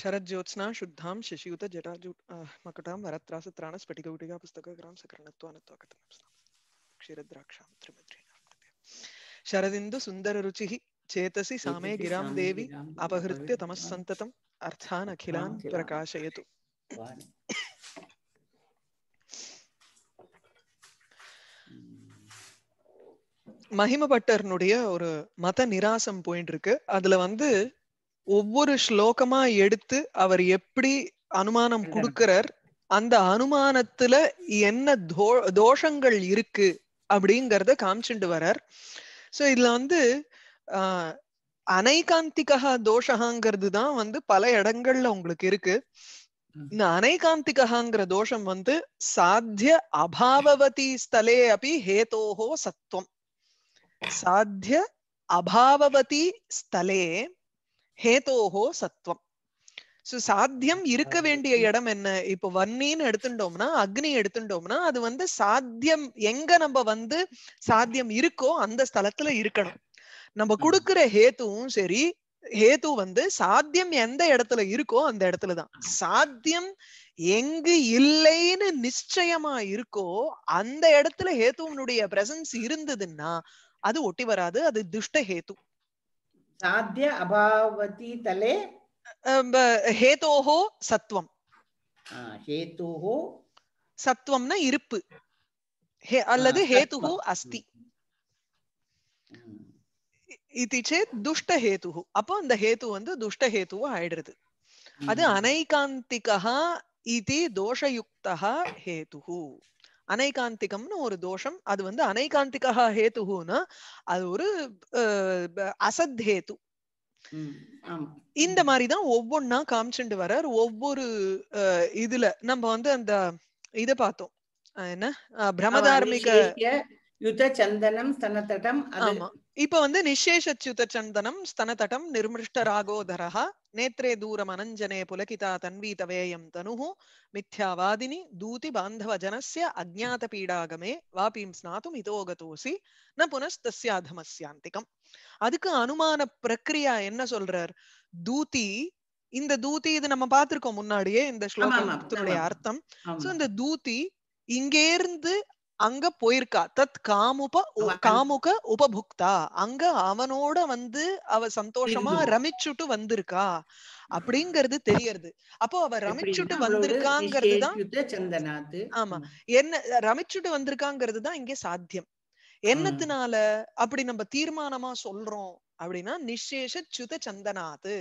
शरज्योत्स्ना शुद्धां शशियुत जटाजु मकटां वरत्रासत्राण स्फटिकगुटिका पुस्तकग्रां सकर्णत्वानत्वाकथनं क्षीरद्राक्षां शरदिन्दु सुन्दररुचिः चेतसि सामे गिरां देवी अपहृत्य तमः सन्ततम् अर्थान् अखिलान् प्रकाशयतु மகிமபட்டர்னுடைய ஒரு மத நிராசம் போயிட்டு இருக்கு அதுல வந்து ஒவ்வொரு ஸ்லோகமா எடுத்து அவர் எப்படி அனுமானம் கொடுக்கிறார் அந்த அனுமானத்துல என்ன தோஷங்கள் இருக்கு அப்படிங்கறத காமிச்சுட்டு வர்றார் சோ இதுல வந்து ஆஹ் அனைகாந்திகா தோஷகாங்கிறது தான் வந்து பல இடங்கள்ல உங்களுக்கு இருக்கு இந்த அனைகாந்திகாங்கிற தோஷம் வந்து சாத்திய அபாவவதி ஸ்தலே அப்படி ஹேதோஹோ சத்துவம் சாத்திய அபாவவதி ஸ்தலே ஹேதோஹோ சத்வம் சோ சாத்தியம் இருக்க வேண்டிய இடம் என்ன இப்ப வன்னின்னு எடுத்துட்டோம்னா அக்னி எடுத்துட்டோம்னா அது வந்து சாத்தியம் எங்க நம்ம வந்து சாத்தியம் இருக்கோ அந்த ஸ்தலத்துல இருக்கணும் நம்ம கொடுக்கிற ஹேத்துவும் சரி ஹேத்து வந்து சாத்தியம் எந்த இடத்துல இருக்கோ அந்த இடத்துலதான் சாத்தியம் எங்கு இல்லைன்னு நிச்சயமா இருக்கோ அந்த இடத்துல ஹேத்துவனுடைய பிரசன்ஸ் இருந்ததுன்னா அது ஒட்டி வராது அது துஷ்ட ஹேத்து साध्य हेतुः சத்துவம்னா இருப்பு அல்லது ஹேதுஹ அஸ்தி இது சேத் துஷ்ட ஹேதுஹ அப்போ அந்த ஹேது வந்து துஷ்ட ஹேதுவா ஆயிடுறது அது அனைகாந்திகா இது தோஷயுக்தா அனைகாந்திகம்னு ஒரு தோஷம் அது வந்து அனைகாந்திகா ஹேத்துகுன்னா அது ஒரு அசத் ஹேத்து இந்த மாதிரிதான் ஒவ்வொன்னா காமிச்சுண்டு வர்றார் ஒவ்வொரு இதுல நம்ம வந்து அந்த இத பார்த்தோம் என்ன பிரமதார்மிக யுத சந்தனம் ஸ்தனதட்டம் ஆமா இப்ப வந்து நிசேஷச்சுத சந்தனம் ஸ்தனதட்டம் நிர்மிருஷ்ட ராகோதரஹ நேத்ரே தூரம் அனஞ்சனே புலகிதா தன்வி தவேயம் தனுஹு மித்யாவாதினி தூதி பாந்தவ ஜனஸ்ய அஜ்ஞாத பீடாகமே வாபீம் ஸ்நாதும் இதோகதோசி ந புனஸ்தஸ்யாதமஸ்யாந்திகம் அதுக்கு அனுமான பிரக்ரியா என்ன சொல்றார் தூதி இந்த தூதி இது நம்ம பார்த்திருக்கோம் முன்னாடியே இந்த ஸ்லோகத்துடைய அர்த்தம் சோ இந்த தூதி இங்கேருந்து அங்க போயிருக்கா தத் காமுப காமுக உபபுக்தா அங்க அவனோட வந்து அவ சந்தோஷமா ரமிச்சுட்டு வந்திருக்கா அப்படிங்கறது தெரியறது அப்போ அவ ரமிச்சுட்டு வந்திருக்காங்கிறது தான் ஆமா என்ன ரமிச்சுட்டு வந்திருக்காங்கிறது தான் இங்கே சாத்தியம் என்னத்தினால அப்படி நம்ம தீர்மானமா சொல்றோம் அப்படின்னா நிசேஷ சுத சந்தனாது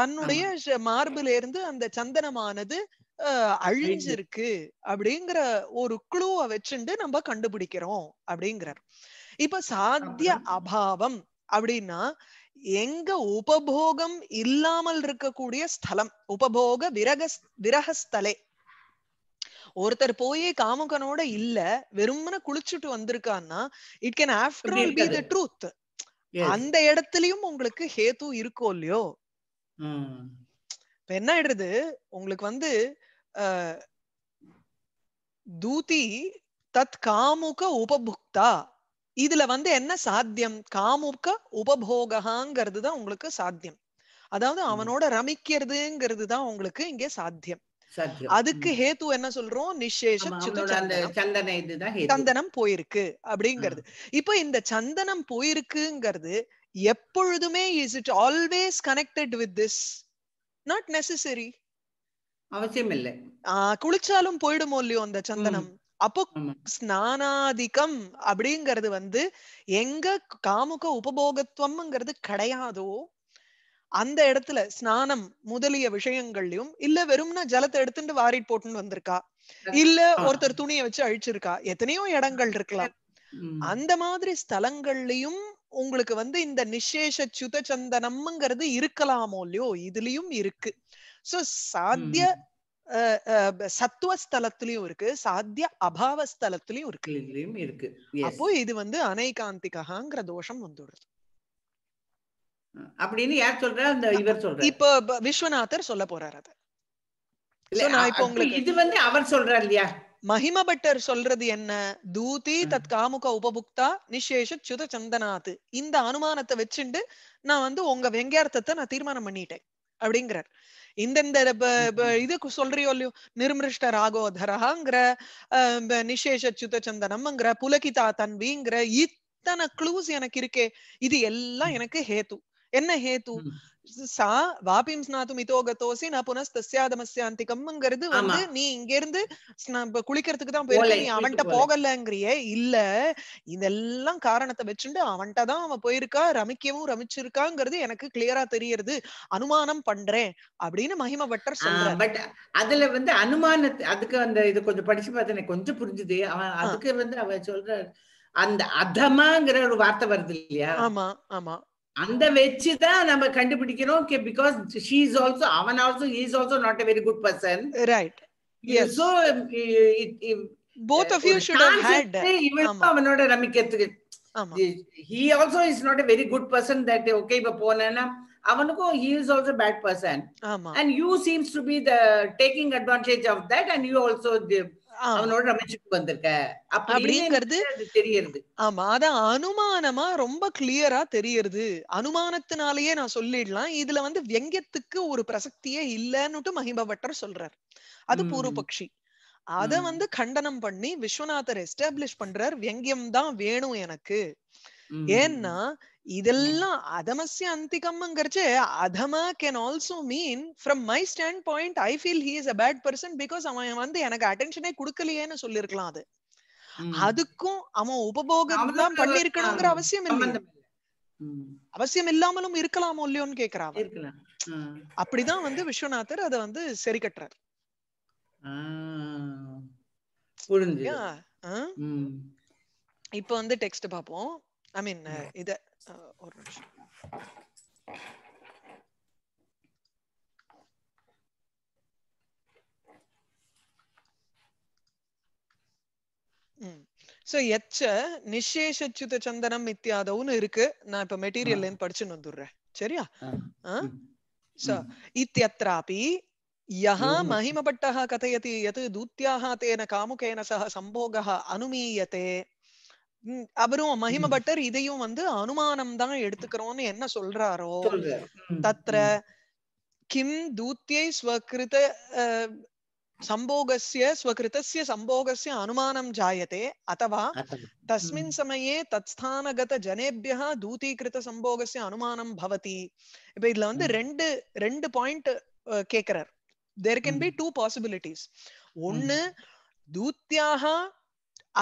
தன்னுடைய மார்பில இருந்து அந்த சந்தனமானது அழிஞ்சிருக்கு அப்படிங்கிற ஒரு குழுவை வச்சுட்டு நம்ம கண்டுபிடிக்கிறோம் அப்படிங்கிறார் இப்ப சாத்திய அபாவம் அப்படின்னா எங்க உபபோகம் இல்லாமல் இருக்கக்கூடிய ஸ்தலம் உபபோக விரக விரகஸ்தலே ஒருத்தர் போய் காமுகனோட இல்ல வெறுமன குளிச்சுட்டு வந்திருக்கான்னா it can after all be the truth அந்த இடத்துலயும் உங்களுக்கு ஹேத்து இருக்கோ இல்லையோ இப்ப என்ன ஆயிடுறது உங்களுக்கு வந்து தூதி தத் காமுக உபபுக்தா இதுல வந்து என்ன சாத்தியம் காமுக உபபோகாங்கிறது தான் உங்களுக்கு சாத்தியம் அதாவது அவனோட ரமிக்கிறதுங்கிறது தான் உங்களுக்கு இங்கே சாத்தியம் அதுக்கு ஹேத்து என்ன சொல்றோம் நிஷேஷம் சந்தனம் போயிருக்கு அப்படிங்கிறது இப்ப இந்த சந்தனம் போயிருக்குங்கிறது எப்பொழுதுமே is it always connected with this not necessary அவசியமில்லை குளிச்சாலும் போயிடுமோ இல்லையோ அந்த சந்தனம் அப்போ ஸ்நானாதிக்கம் அப்படிங்கறது வந்து எங்க காமுக உபபோகத்துவம்ங்கிறது கிடையாதோ அந்த இடத்துல ஸ்நானம் முதலிய விஷயங்கள்லயும் இல்ல வெறும்னா ஜலத்தை எடுத்துட்டு வாரிட்டு போட்டுன்னு வந்திருக்கா இல்ல ஒருத்தர் துணிய வச்சு அழிச்சிருக்கா எத்தனையோ இடங்கள் இருக்கலாம் அந்த மாதிரி ஸ்தலங்கள்லயும் உங்களுக்கு வந்து இந்த நிசேஷ சுத சந்தனம்ங்கிறது இருக்கலாமோ இல்லையோ இதுலயும் இருக்கு சோ சாத்திய சத்துவ ஸ்தலத்திலயும் இருக்கு சாத்திய அபாவ ஸ்தலத்திலயும் இருக்கு இருக்கு அப்போ இது வந்து அனைகாந்திககாங்கிற தோஷம் வந்துடுது அப்படின்னு யார் சொல்றா அந்த இவர் சொல்ற இப்போ விஸ்வநாதர் சொல்ல போறாரு அது இது வந்து அவர் சொல்றார் இல்லையா மகிமபட்டர் சொல்றது என்ன தூதி தத் காமுக உபபுக்தா நிஷேஷ சுத சந்தனாத்து இந்த அனுமானத்தை வச்சுண்டு நான் வந்து உங்க வெங்கார்த்தத்தை நான் தீர்மானம் பண்ணிட்டேன் அப்படிங்கிறார் இந்தந்த இதுக்கு சொல்றியோ இல்லையோ நிர்மிருஷ்ட ராகோதராங்கிற நிஷேஷ சுத்த சந்தனம்ங்கிற புலகிதா தன்விங்கிற இத்தனை க்ளூஸ் எனக்கு இருக்கே இது எல்லாம் எனக்கு ஹேத்து என்ன ஹேத்து சா வாபிம் ஸ்நாதும் இதோ கதோசி நான் புனஸ்தஸ்யாதமஸ்யாந்திகம்ங்கிறது வந்து நீ இங்க இருந்து குளிக்கிறதுக்கு தான் போயிருக்க நீ அவன்கிட்ட போகலங்கிறியே இல்ல இதெல்லாம் காரணத்தை வச்சுட்டு அவன்கிட்ட தான் அவன் போயிருக்கா ரமிக்கவும் ரமிச்சிருக்காங்கிறது எனக்கு கிளியரா தெரியறது அனுமானம் பண்றேன் அப்படின்னு மகிம பட்டர் சொல்றான் பட் அதுல வந்து அனுமான அதுக்கு அந்த இது கொஞ்சம் படிச்சு பார்த்து கொஞ்சம் புரிஞ்சுது அவன் அதுக்கு வந்து அவன் சொல்ற அந்த அதமாங்கிற ஒரு வார்த்தை வருது இல்லையா ஆமா ஆமா அந்த வச்சு தான் நம்ம கண்டுபிடிக்கிறோம் okay because she is also அவன் also he is also not a very good person right yes so both of you should have had அவனோட ரமிக்கிறதுக்கு he also is not a very good person that okay இப்ப போனேன்னா அவனுக்கும் he is also bad person and you seems to be the taking advantage of that and you also அவனோட வந்திருக்க அப்படிங்கிறது தெரியறது ஆமா அத அனுமானமா ரொம்ப கிளியரா தெரியறது அனுமானத்தினாலேயே நான் சொல்லிடலாம் இதுல வந்து வெங்கத்துக்கு ஒரு பிரசக்தியே இல்லைன்னுட்டு மகிமபட்டர் சொல்றார் அது பூர்வபக்ஷி அத வந்து கண்டனம் பண்ணி விஸ்வநாதர் எஸ்டாப்ளிஷ் பண்றார் வெங்கியம் தான் வேணும் எனக்கு ஏன்னா இதெல்லாம் அதமஸ்ய அந்திகம்ங்கிறச்சு அதம can also mean from my stand point I feel he is a bad person because அவன் வந்து எனக்கு அட்டென்ஷனே கொடுக்கலையேன்னு சொல்லிருக்கலாம் அது அதுக்கும் அவன் உபபோகம் தான் பண்ணிருக்கணுங்கிற அவசியம் இல்லை அவசியம் இல்லாமலும் இருக்கலாமோ இல்லையோன்னு கேக்குறான் அப்படிதான் வந்து விஸ்வநாதர் அதை வந்து சரி கட்டுறாரு இப்ப வந்து டெக்ஸ்ட் பாப்போம் ஐ மீன் இத ஒரு நிமிஷம் சோ எச்ச நிஷேஷச்சுத சந்தனம் இத்தியாதவுன்னு இருக்கு நான் இப்ப மெட்டீரியல் படிச்சுன்னு வந்துடுறேன் சரியா சோ இத்தியத்ராபி யஹ மகிமபட்டः கதயதி யத் தூத்யாः तेन कामुकेन सह संभोगः अनुमीयते அவரும் மகிம பட்டர் இதையும் வந்து அனுமானம் தான் எடுத்துக்கிறோம்னு என்ன சொல்றாரோ தத்ர கிம் தூத்தியை ஸ்வகிருத சம்போகசிய ஸ்வகிருதஸ்ய சம்போகசிய அனுமானம் ஜாயते अथवा தஸ்மின் சமயே தத்ஸ்தானகத ஜனேபியா தூதீகிருத சம்போகசிய அனுமானம் பவதி இப்ப இதுல வந்து ரெண்டு ரெண்டு பாயிண்ட் கேக்குறார் there can be two possibilities ஒன்னு தூத்தியாக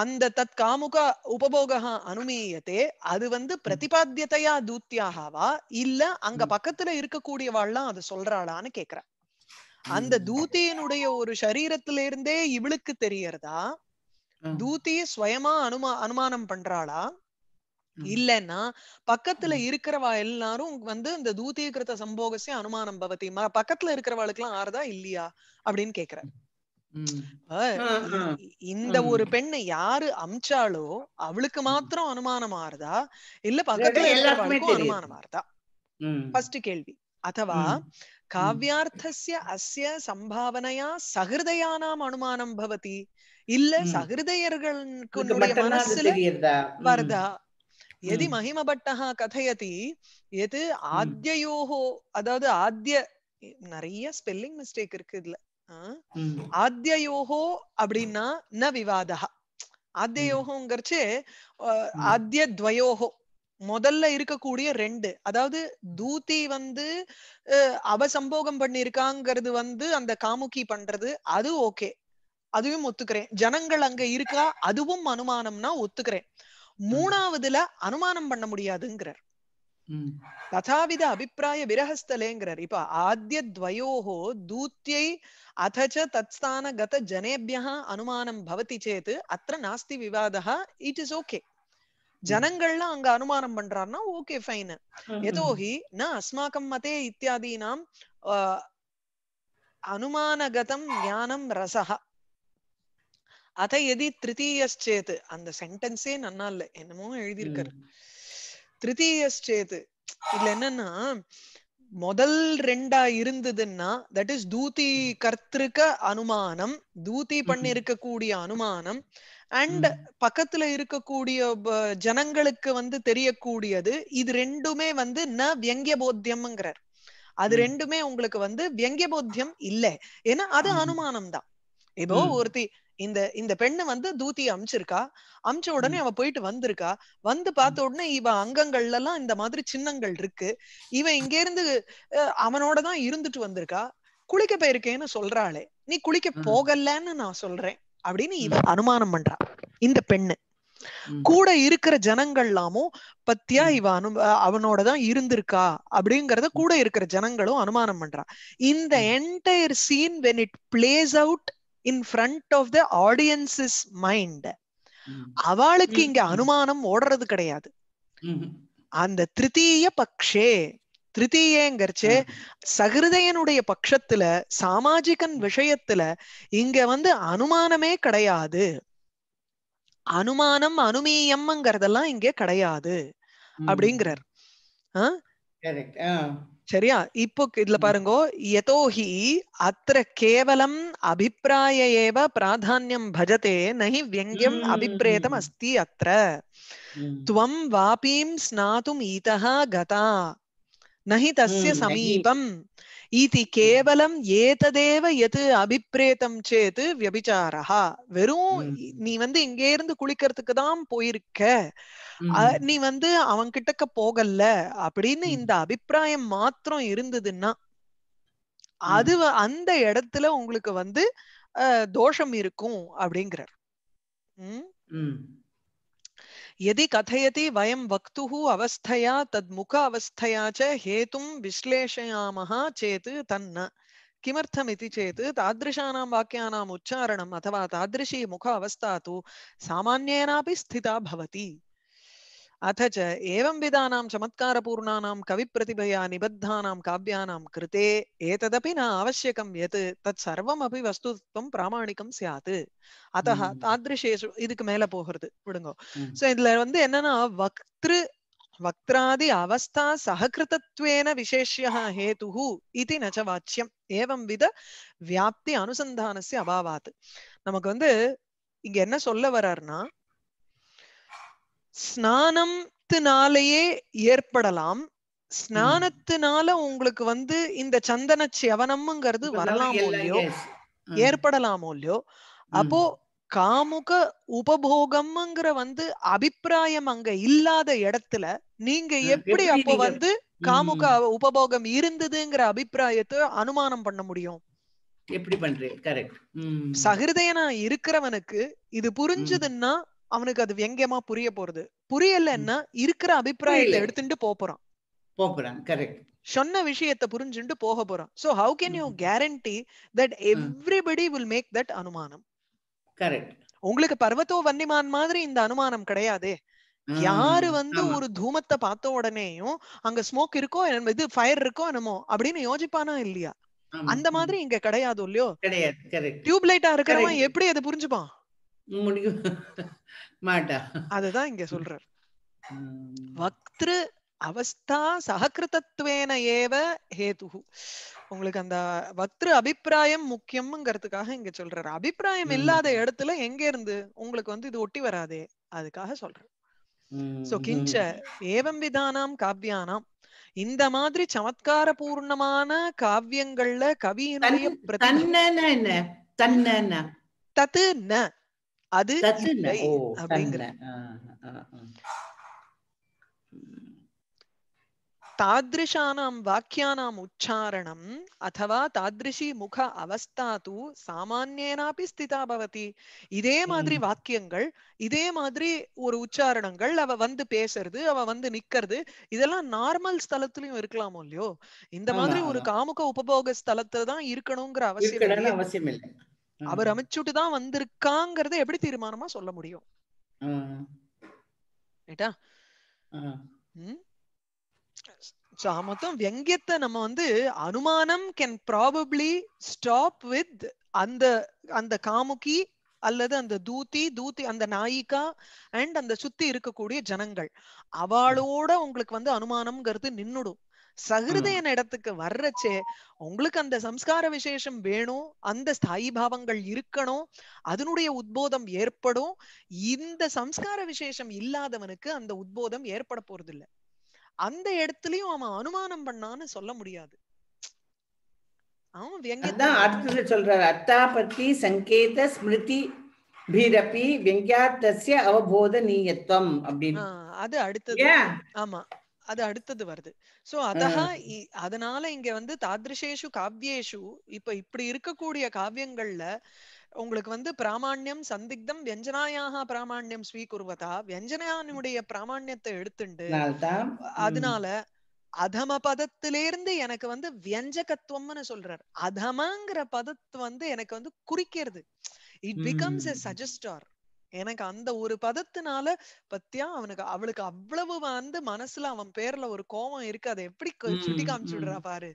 அந்த தத் காமுக உபபோகா அனுமீயத்தே அது வந்து பிரதிபாத்தியத்தையா தூத்தியாகவா இல்ல அங்க பக்கத்துல இருக்கக்கூடியவாள்லாம் அது சொல்றாளான்னு கேக்குற அந்த தூத்தியினுடைய ஒரு சரீரத்தில இருந்தே இவளுக்கு தெரியறதா தூத்திய ஸ்வயமா அனுமா அனுமானம் பண்றாளா இல்லைன்னா பக்கத்துல இருக்கிறவா எல்லாரும் வந்து இந்த கிருத்த சம்போகசே அனுமானம் பவதி பக்கத்துல இருக்கிறவாளுக்கு எல்லாம் ஆறுதா இல்லையா அப்படின்னு கேக்குறேன் இந்த ஒரு பெண்ண யாரு அமிச்சாலோ அவளுக்கு மாத்திரம் அனுமானம் ஆறுதா இல்ல பக்கத்துல அனுமானம் ஆறுதா ஃபர்ஸ்ட் கேள்வி ಅಥವಾ அசிய சம்பாவனையா ಸಂಭಾವನೆಯ ಸಹೃದಯಾನಾಂ அனுமானம் பவதி இல்ல ಸಹೃದಯர்களுடைய மனசுல வருதா எதி மகிமபட்டः கதையதி எது ஆத்யயோஹோ அதாவது ஆத்ய நிறைய ஸ்பெல்லிங் மிஸ்டேக் இருக்கு இதுல ஆத்தியோகோ அப்படின்னா ந விவாதா ஆத்தியோகோங்கிறச்சு ஆத்திய துவயோகோ முதல்ல இருக்கக்கூடிய ரெண்டு அதாவது தூத்தி வந்து அவ சம்போகம் பண்ணிருக்காங்கிறது வந்து அந்த காமுகி பண்றது அது ஓகே அதுவும் ஒத்துக்கிறேன் ஜனங்கள் அங்க இருக்கா அதுவும் அனுமானம்னா ஒத்துக்கிறேன் மூணாவதுல அனுமானம் பண்ண முடியாதுங்கிறார் தாவித அபிப்பிராய விரகஸ்தலேங்கிறார் இப்ப ஆத்திய துவயோகோ தூத்தியை அத தத்ஸ்தான கத ஜனேபியா அனுமானம் பவதி சேத்து அத்த நாஸ்தி விவாதா இட் இஸ் ஓகே ஜனங்கள்லாம் அங்க அனுமானம் பண்றாருன்னா ஓகே ஃபைன் எதோஹி ந அஸ்மாக்கம் மதே இத்தியாதீனாம் அனுமானகதம் ஞானம் ரசஹா அத எதி திருத்தீயச்சேத் அந்த சென்டென்ஸே நன்னா இல்ல என்னமோ எழுதியிருக்காரு திருத்தீயஸ்டேது இதுல என்னன்னா முதல் ரெண்டா இருந்ததுன்னா தட் இஸ் தூதி கர்த்திருக்க அனுமானம் தூதி பண்ணிருக்க கூடிய அனுமானம் அண்ட் பக்கத்துல இருக்கக்கூடிய ஜனங்களுக்கு வந்து தெரியக்கூடியது இது ரெண்டுமே வந்து ந வியங்கிய போத்தியம்ங்கிறார் அது ரெண்டுமே உங்களுக்கு வந்து வியங்கிய போத்தியம் இல்ல ஏன்னா அது அனுமானம் தான் இப்போ ஒருத்தி இந்த இந்த பெண்ணு வந்து தூத்தி அமிச்சிருக்கா அமிச்ச உடனே அவ போயிட்டு வந்திருக்கா வந்து பார்த்த உடனே இவ அங்கங்கள்ல எல்லாம் இந்த மாதிரி சின்னங்கள் இருக்கு இவ இங்க இருந்து அவனோட தான் இருந்துட்டு வந்திருக்கா குளிக்க போயிருக்கேன்னு சொல்றாளே நீ குளிக்க போகலன்னு நான் சொல்றேன் அப்படின்னு இவ அனுமானம் பண்றா இந்த பெண்ணு கூட இருக்கிற ஜனங்கள்லாமும் பத்தியா இவ அனு அவனோட தான் இருந்திருக்கா அப்படிங்கறத கூட இருக்கிற ஜனங்களும் அனுமானம் பண்றா இந்த entire scene when it plays out in front of the audiences mind அவளுக்கு இங்க அனுமானம் ஓடுறது கிடையாது அந்த திருத்தீய பக்ஷே திருத்தீயங்கிறச்சு சகிருதையனுடைய பட்சத்துல சாமாஜிகன் விஷயத்துல இங்க வந்து அனுமானமே கிடையாது அனுமானம் அனுமீயம்ங்கிறதெல்லாம் இங்க கிடையாது அப்படிங்கிறார் சரியா இப்போ இதுல பாருங்கோ எதோஹி அத்த கேவலம் அபிப்பிராய ஏவ பிராதான்யம் பஜதே நஹி வியங்கியம் அபிப்ரேதம் அஸ்தி அத்த துவம் வாபீம் ஸ்நாதும் ஈதः கதா நஹி தஸ்ய சமீபம் இதி கேவலம் ஏததேவ எது அபிப்ரேதம் சேது வியபிச்சாரா வெறும் நீ வந்து இங்கே இருந்து குளிக்கிறதுக்கு தான் போயிருக்க நீ வந்து அவன் கிட்டக்க போகல்ல அப்படின்னு இந்த அபிப்பிராயம் மாத்திரம் இருந்ததுன்னா அது அந்த இடத்துல உங்களுக்கு வந்து தோஷம் இருக்கும் அப்படிங்கிறார் எதி கதையதி வயம் வக்துஹு அவஸ்தையா தத் முக அவஸ்தையா ச ஹேதும் விஸ்லேஷயாமஹா சேது தன்ன கிமர்த்தம் இது சேது தாதிருஷானாம் வாக்கியானாம் உச்சாரணம் அதுவா தாதிருஷி முக அவஸ்தா தூ சாமானியனாபி ஸ்திதா பவதி अथ च एवं विधानां चमत्कारपूर्णानां कविप्रतिभया निबद्धानां काव्यानां कृते एतदपि न आवश्यकं यत् तत्सर्वमपि वस्तुत्वं प्रामाणिकं स्यात् அத்தஹா தாதிருஷேஷு இதுக்கு மேல போகிறது விடுங்க சோ இதுல வந்து என்னன்னா வக்திரு வக்திராதி அவஸ்தா சககிருதத்வேன விசேஷ்ய ஹேதுஹு இது நச்ச வாச்சியம் ஏவம் வித வியாப்தி அனுசந்தானஸ்ய அபாவாத் நமக்கு வந்து இங்க என்ன சொல்ல வர்றாருன்னா ஸ்நானத்தினாலேயே ஏற்படலாம் ஸ்நானத்தினால உங்களுக்கு வந்து இந்த சந்தன சவனம்ங்கிறது வரலாமோ இல்லையோ ஏற்படலாமோ இல்லையோ அப்போ காமுக உபபோகம்ங்கிற வந்து அபிப்பிராயம் அங்க இல்லாத இடத்துல நீங்க எப்படி அப்போ வந்து காமுக உபபோகம் இருந்ததுங்கிற அபிப்பிராயத்தை அனுமானம் பண்ண முடியும் எப்படி பண்றேன் சகிருதயனா இருக்கிறவனுக்கு இது புரிஞ்சதுன்னா அவனுக்கு அது வியங்கமா புரிய போறது புரியலன்னா இருக்கிற அபிப்பிராயத்தை எடுத்துட்டு போறான் போறான் கரெக்ட் சொன்ன விஷயத்தை புரிஞ்சுட்டு போக போறான் so how can you guarantee that everybody will make that அனுமானம் கரெக்ட் உங்களுக்கு பர்வத்தோ வன்னிமான் மாதிரி இந்த அனுமானம் கிடையாதே யாரு வந்து ஒரு தூமத்தை பார்த்த உடனேயும் அங்க ஸ்மோக் இருக்கோ இது ஃபயர் இருக்கோ என்னமோ அப்படின்னு யோசிப்பானா இல்லையா அந்த மாதிரி இங்க கிடையாது இல்லையோ டியூப் லைட்டா இருக்கிறவன் எப்படி அதை புரிஞ்சுப்பான் முடியும் மாட்டா அதுதான் இங்க சொல்றாரு வக்திரு அவஸ்தா சககிருதத்துவேன ஏவ ஹேது உங்களுக்கு அந்த வக்திரு அபிப்பிராயம் முக்கியம்ங்கிறதுக்காக இங்க சொல்றாரு அபிப்பிராயம் இல்லாத இடத்துல எங்க இருந்து உங்களுக்கு வந்து இது ஒட்டி வராதே அதுக்காக சொல்றேன் சோ கிஞ்ச ஏவம் விதானாம் காவ்யானாம் இந்த மாதிரி சமத்கார பூர்ணமான காவியங்கள்ல கவியினுடைய தத்து ந அது oh, தாதிருஷானாம் வாக்கியானாம் உச்சாரணம் उच्चारणम् தாதிருஷி முக அவஸ்தா தூ சாமானியனாப்பி ஸ்திதா பவதி இதே மாதிரி வாக்கியங்கள் இதே மாதிரி ஒரு உச்சாரணங்கள் அவ வந்து பேசுறது அவ வந்து நிக்கிறது இதெல்லாம் நார்மல் ஸ்தலத்திலயும் இருக்கலாமோ இல்லையோ இந்த மாதிரி ஒரு காமுக உபபோக ஸ்தலத்துல தான் இருக்கணுங்கிற அவசியம் அவசியம் இல்லை அவர் அமைச்சுட்டு தான் வந்திருக்காங்கறத எப்படி தீர்மானமா சொல்ல முடியும் மொத்தம் வியங்கியத்தை நம்ம வந்து அனுமானம் கேன் ப்ராபப்ளி ஸ்டாப் வித் அந்த அந்த காமுகி அல்லது அந்த தூத்தி தூத்தி அந்த நாயிகா அண்ட் அந்த சுத்தி இருக்கக்கூடிய ஜனங்கள் அவளோட உங்களுக்கு வந்து அனுமானம்ங்கிறது நின்னுடும் சகிருதயன் இடத்துக்கு வர்றச்சே உங்களுக்கு அந்த சம்ஸ்கார விசேஷம் வேணும் அந்த ஸ்தாயி பாவங்கள் இருக்கணும் அதனுடைய உத்போதம் ஏற்படும் இந்த சம்ஸ்கார விசேஷம் இல்லாதவனுக்கு அந்த உத்போதம் ஏற்பட போறது இல்லை அந்த இடத்துலயும் அவன் அனுமானம் பண்ணான்னு சொல்ல முடியாது அடுத்தது சொல்றாரு அத்தாபத்தி சங்கேத ஸ்மிருதி பீரபி வெங்கியாத்தசிய அவபோத நீயத்துவம் அப்படின்னு அது அடுத்தது ஆமா அது அடுத்தது வருது சோ அதஹா அதனால இங்க வந்து தாதிருஷேஷு காவியேஷு இப்ப இப்படி இருக்கக்கூடிய காவியங்கள்ல உங்களுக்கு வந்து பிராமாண்யம் சந்திக்தம் வியஞ்சனாயாக பிராமாண்யம் ஸ்வீகுருவதா வியஞ்சனானுடைய பிராமாண்யத்தை எடுத்துண்டு அதனால அதம பதத்திலிருந்து எனக்கு வந்து வியஞ்சகத்துவம்னு சொல்றார் அதமங்கிற பதத்து வந்து எனக்கு வந்து குறிக்கிறது இட் பிகம்ஸ் எ சஜஸ்டார் எனக்கு அந்த ஒரு பதத்தினால பத்தியா அவனுக்கு அவளுக்கு அவ்வளவு வந்து மனசுல அவன் பேர்ல ஒரு கோவம் இருக்கு அதை எப்படி சுட்டி காமிச்சு விடுறா பாரு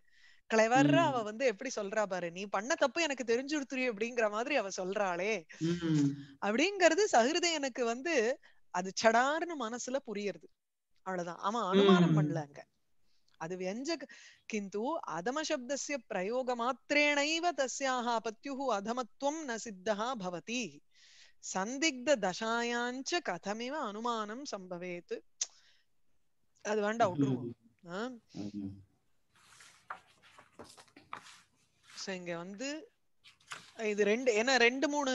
கிளவர்ற அவ வந்து எப்படி சொல்றா பாரு நீ பண்ண தப்பு எனக்கு தெரிஞ்சுடுத்துரு அப்படிங்கிற மாதிரி அவ சொல்றாளே அப்படிங்கறது எனக்கு வந்து அது சடார்னு மனசுல புரியுறது அவ்வளவுதான் அவன் அனுமானம் பண்ணல அங்க அது அதம சப்தசிய பிரயோக மாத்திரேனைவ तस्याः பத்யுஹு அதமத்துவம் ந சித்தஹா பவதி சந்திக்த தசாயாஞ்ச கதமிவ அனுமானம் சம்பவேத்து அது வேண்டாம் விட்டுருவோம் இங்க வந்து இது ரெண்டு ஏன்னா ரெண்டு மூணு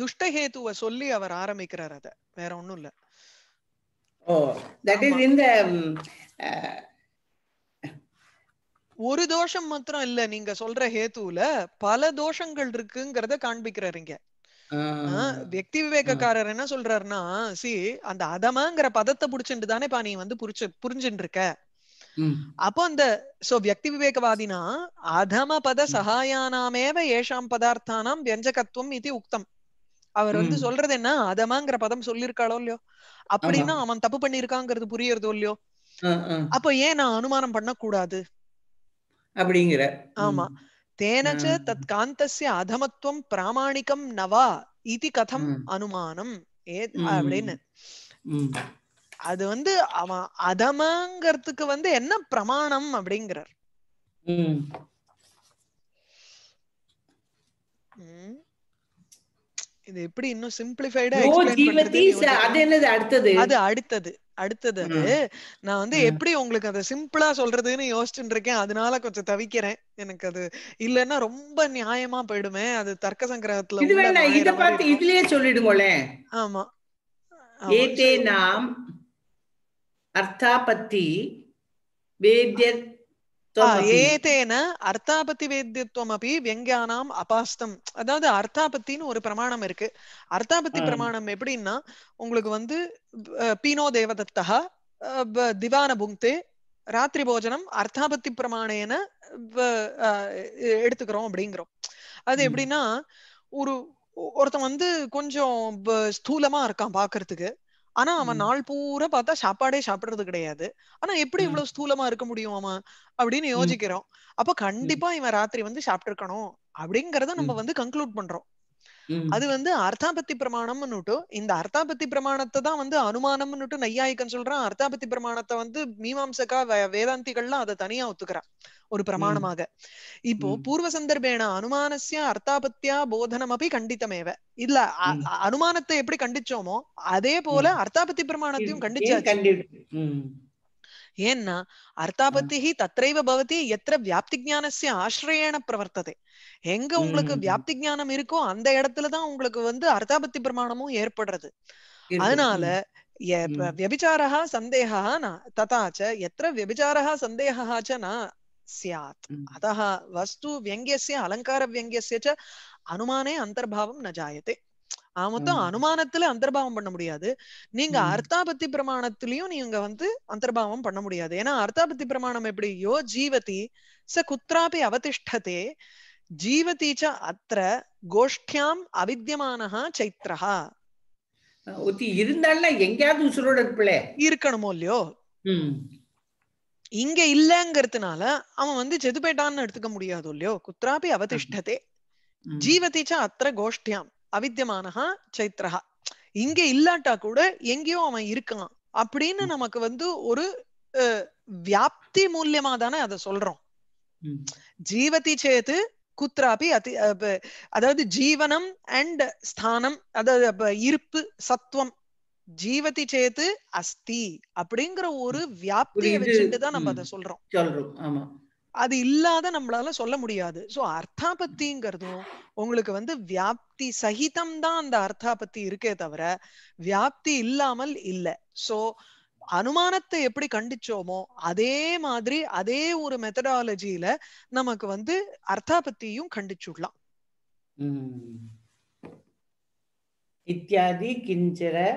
துஷ்டஹேத்துவ சொல்லி அவர் ஆரம்பிக்கிறார் அத வேற ஒண்ணும் இல்ல ஓ தட் இஸ் இன் த ஒரு தோஷம் மாத்திரம் இல்ல நீங்க சொல்ற ஹேத்துல பல தோஷங்கள் இருக்குங்கிறத காண்பிக்கிறாருங்க வெக்தி விவேகக்காரர் என்ன சொல்றாருன்னா சி அந்த அதமங்கிற பதத்தை புடிச்சுட்டு தானே நீ வந்து புரிச்சு புரிஞ்சுட்டு இருக்க அப்போ அந்த சோ வியக்தி விவேகவாதினா அதம பத சகாயானாமேவ ஏஷாம் பதார்த்தானாம் வியஞ்சகத்துவம் இது உக்தம் அவர் வந்து சொல்றது என்ன அதமாங்கிற பதம் சொல்லியிருக்காளோ இல்லையோ அப்படின்னா அவன் தப்பு பண்ணிருக்காங்கிறது புரியறதோ இல்லையோ அப்ப ஏன் நான் அனுமானம் பண்ண கூடாது அப்படிங்கிற ஆமா तेन தத் காந்தசிய அதமத்துவம் பிராமாணிக்கம் நவா वा இது கதம் அனுமானம் ஏ அப்படின்னு அது வந்து அவன் அதமங்கிறதுக்கு வந்து என்ன பிரமாணம் அப்படிங்கிறார் இது எப்படி இன்னும் சிம்பிளிஃபைடா அது என்னது அடுத்தது அது அடுத்தது அடுத்தது அது நான் வந்து எப்படி உங்களுக்கு அதை சிம்பிளா சொல்றதுன்னு யோசிச்சுட்டு இருக்கேன் அதனால கொஞ்சம் தவிக்கிறேன் எனக்கு அது இல்லன்னா ரொம்ப நியாயமா போயிடுமே அது தர்க்க சங்கிரகத்துல இத பார்த்து இதுலயே சொல்லிடுங்களே ஆமா ஏதே நாம் அர்த்தாபத்தி வேத்திய ஏதேன அர்த்தாபத்தி வேத்தியத்துவம் அப்படி வியங்கியானாம் அபாஸ்தம் அதாவது அர்த்தாபத்தின்னு ஒரு பிரமாணம் இருக்கு அர்த்தாபத்தி பிரமாணம் எப்படின்னா உங்களுக்கு வந்து பீனோ தேவதத்தா திவான புங்கு ராத்திரி போஜனம் அர்த்தாபத்தி பிரமாணேன எடுத்துக்கிறோம் அப்படிங்கிறோம் அது எப்படின்னா ஒரு ஒருத்தன் வந்து கொஞ்சம் ஸ்தூலமா இருக்கான் பாக்குறதுக்கு ஆனா அவன் நாள் பூரா பார்த்தா சாப்பாடே சாப்பிடுறது கிடையாது ஆனா எப்படி இவ்வளவு ஸ்தூலமா இருக்க முடியும் அவன் அப்படின்னு யோசிக்கிறோம் அப்ப கண்டிப்பா இவன் ராத்திரி வந்து சாப்பிட்டு இருக்கணும் அப்படிங்கறத நம்ம வந்து கன்க்ளூட் பண்றோம் அது வந்து அர்த்தாபத்தி பிரமாணம்னுட்டு இந்த அர்த்தாபத்தி பிரமாணத்தை தான் வந்து அனுமானம்னுட்டு நையாயிக்கன் சொல்றான் அர்த்தாபத்தி பிரமாணத்தை வந்து மீமாம்சகா வேதாந்திகள்லாம் அதை தனியா ஒத்துக்கிறான் ஒரு பிரமாணமாக இப்போ பூர்வ சந்தர்ப்பேன அனுமானசிய அர்த்தாபத்தியா போதனம் அப்படி கண்டித்தமேவ இல்ல அனுமானத்தை எப்படி கண்டிச்சோமோ அதே போல அர்த்தாபத்தி பிரமாணத்தையும் கண்டிச்சா ಏನ್ನ அர்த்தாபத்திகி தத்ரைவ பவதி எத்திர வியாப்தி ஜானசிய ஆசிரயேன எங்க உங்களுக்கு வியாப்தி ஜானம் இருக்கோ அந்த இடத்துலதான் உங்களுக்கு வந்து அர்த்தாபத்தி பிரமாணமும் ஏற்படுறது அதனால व्यभिचारः सन्देहः न எத்த च यत्र व्यभिचारः सन्देहः च न स्यात् अतः वस्तु ஆஹ் மொத்தம் அனுமானத்துல அந்தர்பாவம் பண்ண முடியாது நீங்க அர்த்தாபத்தி பிரமாணத்திலயும் நீங்க வந்து அந்தர்பாவம் பண்ண முடியாது ஏன்னா அர்த்தாபத்தி பிரமாணம் எப்படி யோ ஜீவதி ச குத்ராபி அவதிஷ்டதே ஜீவதி ச அத்த கோஷ்டியாம் அவித்தியமானஹா சைத்ரஹா இருந்தாலும் எங்கேயாவது உசுரோட இருப்பில இருக்கணுமோ இல்லையோ இங்க இல்லங்கிறதுனால அவன் வந்து செதுபேட்டான்னு எடுத்துக்க முடியாது இல்லையோ குத்ராபி அவதிஷ்டதே ஜீவதி ச அத்திர கோஷ்டியாம் அவித்தியமானஹா சைத்ரஹா இங்க இல்லாட்டா கூட எங்கேயோ அவன் இருக்கான் அப்படின்னு நமக்கு வந்து ஒரு வியாப்தி மூலியமா தானே அதை சொல்றோம் ஜீவதி சேத்து குத்ராபி அதி அதாவது ஜீவனம் அண்ட் ஸ்தானம் அதாவது இருப்பு சத்துவம் ஜீவதி சேத்து அஸ்தி அப்படிங்கிற ஒரு வியாப்தியை வச்சுட்டு தான் நம்ம அதை சொல்றோம் சொல்றோம் ஆமா அது இல்லாத நம்மளால சொல்ல முடியாது சோ அர்த்தாபத்திங்கிறதும் உங்களுக்கு வந்து வியாப்தி சகிதம் தான் அந்த அர்த்தாபத்தி இருக்கே தவிர வியாப்தி இல்லாமல் இல்லை சோ அனுமானத்தை எப்படி கண்டிச்சோமோ அதே மாதிரி அதே ஒரு மெத்தடாலஜியில நமக்கு வந்து அர்த்தாபத்தியும் கண்டிச்சுடலாம் இத்தியாதி கிஞ்சர